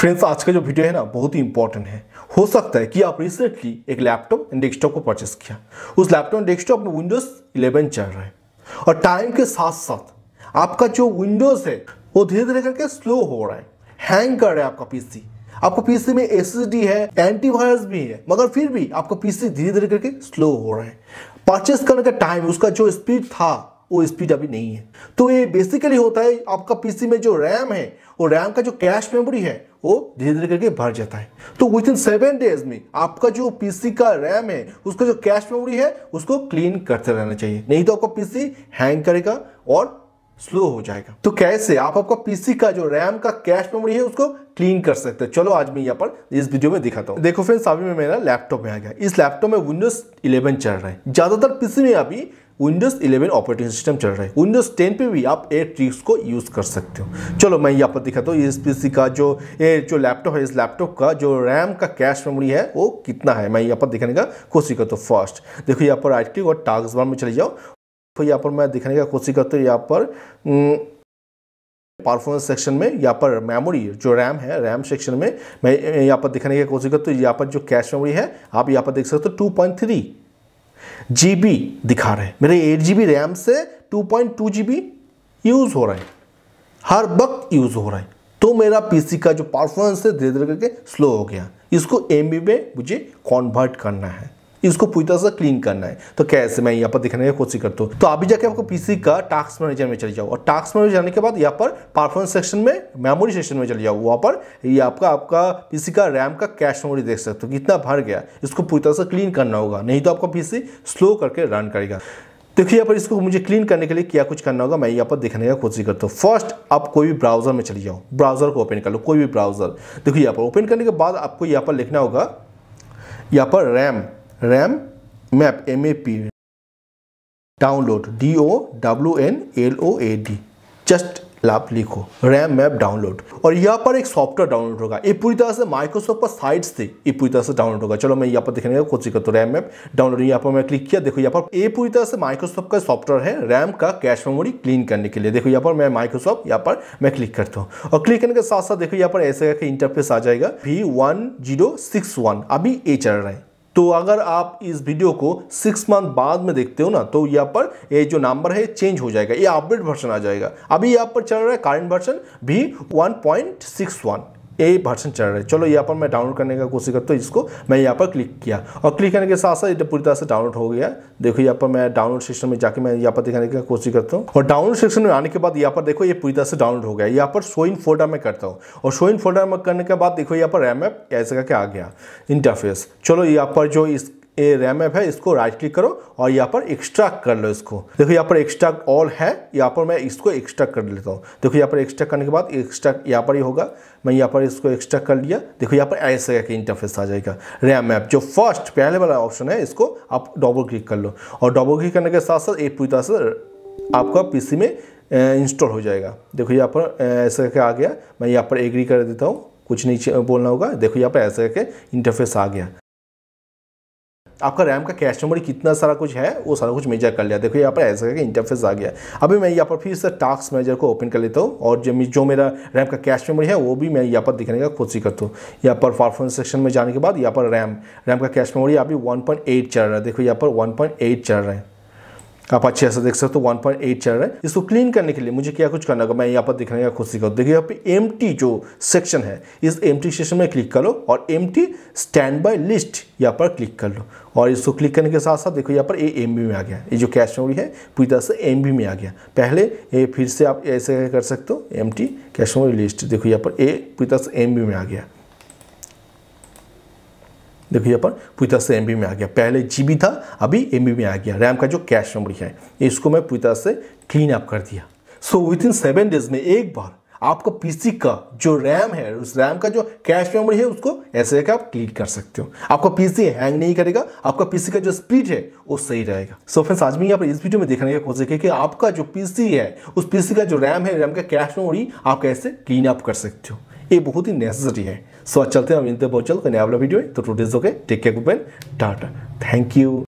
friends आज का जो वीडियो है ना बहुत ही इंपॉर्टेंट है हो सकता है कि आप रिसेंटली एक लैपटॉप एंड डेस्कटॉप को परचेस किया उस लैपटॉप एंड डेस्कटॉप में विंडोज 11 चल रहा है और टाइम के साथ साथ आपका जो विंडोज है वो धीरे धीरे करके स्लो हो रहा है हैंग कर रहा है आपका पीसी आपका पीसी में एस है एंटीवायरस भी है मगर फिर भी आपका पीसी धीरे धीरे करके स्लो हो रहा है परचेस करने का टाइम उसका जो स्पीड था वो स्पीड अभी नहीं है तो ये बेसिकली होता है आपका पीसी में जो रैम है वो रैम का जो कैश मेमोरी है वो धीरे धीरे करके भर जाता है तो विद इन सेवन डेज में आपका जो पीसी का रैम है उसका जो कैश मेमोरी है उसको क्लीन करते रहना चाहिए नहीं तो आपका पीसी हैंग करेगा और स्लो हो जाएगा तो कैसे आप आपका पीसी का जो रैम का कैश मेमोरी है उसको क्लीन कर सकते हैं चलो आज मैं यहाँ पर इस वीडियो में दिखाता हूँ देखो फ्रेंड्स अभी में मेरा लैपटॉप में आ गया इस लैपटॉप में विंडोज 11 चल रहा है ज़्यादातर पीसी में अभी विंडोज 11 ऑपरेटिंग सिस्टम चल रहा है विंडोज 10 पे भी आप एयर ट्रिक्स को यूज़ कर सकते हो चलो मैं यहाँ पर दिखाता हूँ इस पी का जो ये जो लैपटॉप है इस लैपटॉप का जो रैम का कैश मेमोरी है वो कितना है मैं यहाँ पर दिखाने का कोशिश करता हूँ फर्स्ट देखो यहाँ पर आइटिक और टास्क बार में चले जाओ तो यहाँ पर मैं दिखाने का कोशिश करता हूँ यहाँ पर परफॉर्मेंस हम्म, सेक्शन में यहाँ पर मेमोरी जो रैम है रैम सेक्शन में मैं यहाँ पर दिखाने की कोशिश करता हूँ यहाँ पर जो कैश मेमोरी है आप यहाँ पर देख सकते हो टू पॉइंट थ्री जीबी दिखा रहे हैं मेरे एट जीबी रैम से टू पॉइंट टू यूज़ हो रहा है हर वक्त यूज़ हो रहा है तो मेरा पीसी का जो परफॉर्मेंस है धीरे धीरे करके स्लो हो गया इसको एम में मुझे कॉन्वर्ट करना है इसको पूरी तरह से क्लीन करना है तो कैसे मैं यहाँ पर दिखाने की कोशिश करता हूँ तो अभी जाके आपको पीसी का टास्क मैनेजर में चले जाओ और टास्क मैनेजर जाने के बाद यहाँ पर परफॉर्मेंस सेक्शन में मेमोरी सेक्शन में चले जाओ वहाँ पर ये आपका आपका पीसी का रैम का कैश मेमोरी देख सकते हो कितना भर गया इसको पूरी तरह से क्लीन करना होगा नहीं तो आपका पीसी स्लो करके रन करेगा देखिए यहाँ पर इसको मुझे क्लीन करने के लिए क्या कुछ करना होगा मैं यहाँ पर दिखने का कोशिश करता हूँ फर्स्ट आप कोई भी ब्राउजर में चले जाओ ब्राउजर को ओपन कर लो कोई भी ब्राउजर देखिए यहाँ पर ओपन करने के बाद आपको यहाँ पर लिखना होगा यहाँ पर RAM RAM map M A P download D O W N L O A D just लाभ लिखो रैम मैप डाउनलोड और यहाँ पर एक सॉफ्टवेयर डाउनलोड होगा ये पूरी तरह से माइक्रोसॉफ्ट पर साइट से ये पूरी तरह से डाउनलोड होगा चलो मैं यहाँ पर देखने का कोशिश करता हूँ रैम मैप डाउनलोड यहाँ पर मैं क्लिक किया देखो यहाँ पर ये पूरी तरह से माइक्रोसॉफ्ट का सॉफ्टवेयर है रैम का कैश मेमोरी क्लीन करने के लिए देखो यहाँ पर मैं माइक्रोसॉफ्ट यहाँ पर मैं क्लिक करता हूँ और क्लिक करने के साथ साथ देखो यहाँ पर ऐसे इंटरफेस आ जाएगा वी अभी ये चल रहा है तो अगर आप इस वीडियो को सिक्स मंथ बाद में देखते हो ना तो यहाँ पर ये जो नंबर है चेंज हो जाएगा ये अपडेट वर्जन आ जाएगा अभी यहाँ पर चल रहा है कारेंट वर्जन भी 1.61 यही भर्सन चल रहा है चलो यहाँ पर मैं डाउनलोड करने का कोशिश करता हूँ इसको मैं यहाँ पर क्लिक किया और क्लिक करने के साथ साथ ये पूरी तरह से डाउनलोड हो गया देखो यहाँ पर मैं डाउनलोड सेक्शन में जाकर मैं यहाँ पर दिखाने का कोशिश करता हूँ और डाउनलोड सेक्शन में आने के बाद यहाँ पर देखो ये पूरी तरह से डाउनलोड हो गया यहाँ पर शो इन फोल्डर में करता हूँ और शो इन फोल्डर में करने के बाद देखो यहाँ पर रैम ऐप ऐसे करके आ गया इंटरफेस चलो यहाँ पर जो इस ये रैम ऐप है इसको राइट क्लिक करो और यहाँ पर एक्स्ट्रा कर लो इसको देखो यहाँ पर एक्स्ट्रा ऑल है यहाँ पर मैं इसको एक्स्ट्रा कर लेता हूँ देखो यहाँ पर एक्स्ट्रा करने के बाद एक्स्ट्रा यहाँ पर ही होगा मैं यहाँ पर इसको एक्स्ट्रा कर लिया देखो यहाँ पर ऐसे का इंटरफेस आ जाएगा रैम ऐप जो फर्स्ट पहले वाला ऑप्शन है इसको आप डबल क्लिक कर लो और डबल क्लिक करने के साथ साथ एक पूरी तरह से आपका पीसी में इंस्टॉल हो जाएगा देखो यहाँ पर ऐसे करके आ गया मैं यहाँ पर एग्री कर देता हूँ कुछ नहीं बोलना होगा देखो यहाँ पर ऐसे करके इंटरफेस आ गया आपका रैम का कैश मेमोरी कितना सारा कुछ है वो सारा कुछ मेजर कर लिया देखो यहाँ पर ऐसा करके इंटरफेस आ गया अभी मैं यहाँ पर फिर से टास्क मैनेजर को ओपन कर लेता हूँ और जो जो मेरा रैम का कैश मेमोरी है वो भी मैं यहाँ पर दिखने का कोशिश करता हूँ यहाँ पर परफॉर्मेंस सेक्शन में जाने के बाद यहाँ पर रैम रैम का कैश मेमोरी अभी वन चल रहा है देखो यहाँ पर वन चल रहा है आप अच्छे से देख सकते हो वन एट चल रहा है इसको क्लीन करने के लिए मुझे क्या कुछ करना होगा मैं यहाँ पर दिखने का खुद सीखा देखिए यहाँ पे एम जो सेक्शन है इस एम सेक्शन में क्लिक करो और एम स्टैंड बाय लिस्ट यहाँ पर क्लिक कर लो और इसको क्लिक करने के साथ साथ देखो यहाँ पर ए एम में आ गया ये जो कैश मेमोरी है पूरी तरह से एम में आ गया पहले ये फिर से आप ऐसे कर सकते हो एम कैश मेमोरी लिस्ट देखो यहाँ पर ए पूरी तरह से एम में आ गया देखिए अपन पूरी तरह से एम में आ गया पहले जी था अभी एम में आ गया रैम का जो कैश मेमोरी है इसको मैं पूरी तरह से क्लीन अप कर दिया so within seven days में एक बार आपका पीसी का जो रैम है उस रैम का जो कैश मेमोरी है उसको ऐसे करके आप क्लीन कर सकते हो आपका पीसी हैंग नहीं करेगा आपका पीसी का जो स्पीड है वो सही रहेगा सो so फ्रेंड्स आज भी आप इस वीडियो में देखने की कोशिश की कि आपका जो पीसी है उस पीसी का जो रैम है रैम का कैश मेमोरी आप कैसे क्लीन अप कर सकते हो ये बहुत ही नेसेसरी है सो चलते हैं हम इन तक पहुंचल कोई नया वीडियो तो two days okay take care good bye tata thank you